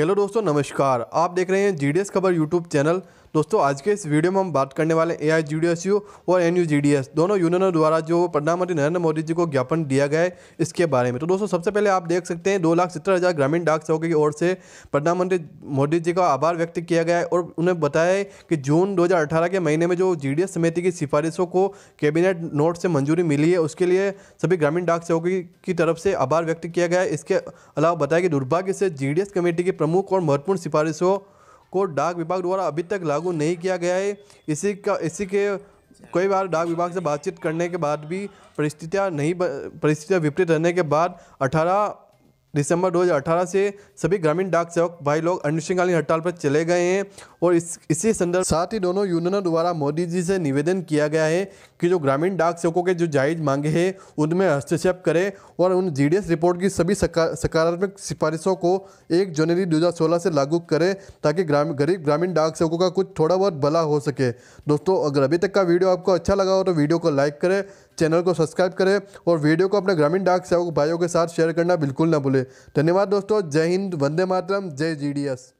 hello दोस्तों नमस्कार आप देख रहे हैं जीडीएस खबर यूट्यूब चैनल दोस्तों आज के इस वीडियो में हम बात करने वाले ए आई और एन दोनों यूनियनों द्वारा जो प्रधानमंत्री नरेंद्र मोदी जी को ज्ञापन दिया गया है इसके बारे में तो दोस्तों सबसे पहले आप देख सकते हैं दो लाख सत्तर हज़ार ग्रामीण डाक सेवकों की ओर से प्रधानमंत्री मोदी जी का आभार व्यक्त किया गया है और उन्हें बताया है कि जून अठारह के महीने में जो जी समिति की सिफारिशों को कैबिनेट नोट से मंजूरी मिली है उसके लिए सभी ग्रामीण डाक सेवकों की तरफ से आभार व्यक्त किया गया है इसके अलावा बताया कि दुर्भाग्य से जी कमेटी की प्रमुख और महत्वपूर्ण सिफारिशों को डाक विभाग द्वारा अभी तक लागू नहीं किया गया है इसी का इसी के कई बार डाक विभाग से बातचीत करने के बाद भी परिस्थितियाँ नहीं परिस्थितियाँ विपरीत रहने के बाद अठारह दिसंबर 2018 से सभी ग्रामीण डाक सेवक भाई लोग अनिश्चितकालीन हड़ताल पर चले गए हैं और इस इसी संदर्भ साथ ही दोनों यूनियनों द्वारा मोदी जी से निवेदन किया गया है कि जो ग्रामीण डाक सेवकों के जो जायज मांगे हैं उनमें हस्तक्षेप करें और उन जीडीएस रिपोर्ट की सभी सकारात्मक सिफारिशों को एक जनवरी दो से लागू करें ताकि ग्रामीण गरीब ग्रामीण डाक सेवकों का कुछ थोड़ा बहुत भला हो सके दोस्तों अगर अभी तक का वीडियो आपको अच्छा लगा हो तो वीडियो को लाइक करें चैनल को सब्सक्राइब करें और वीडियो को अपने ग्रामीण डाक सेवक भाइयों के साथ शेयर करना बिल्कुल ना भूलें धन्यवाद दोस्तों जय हिंद वंदे मातरम जय जी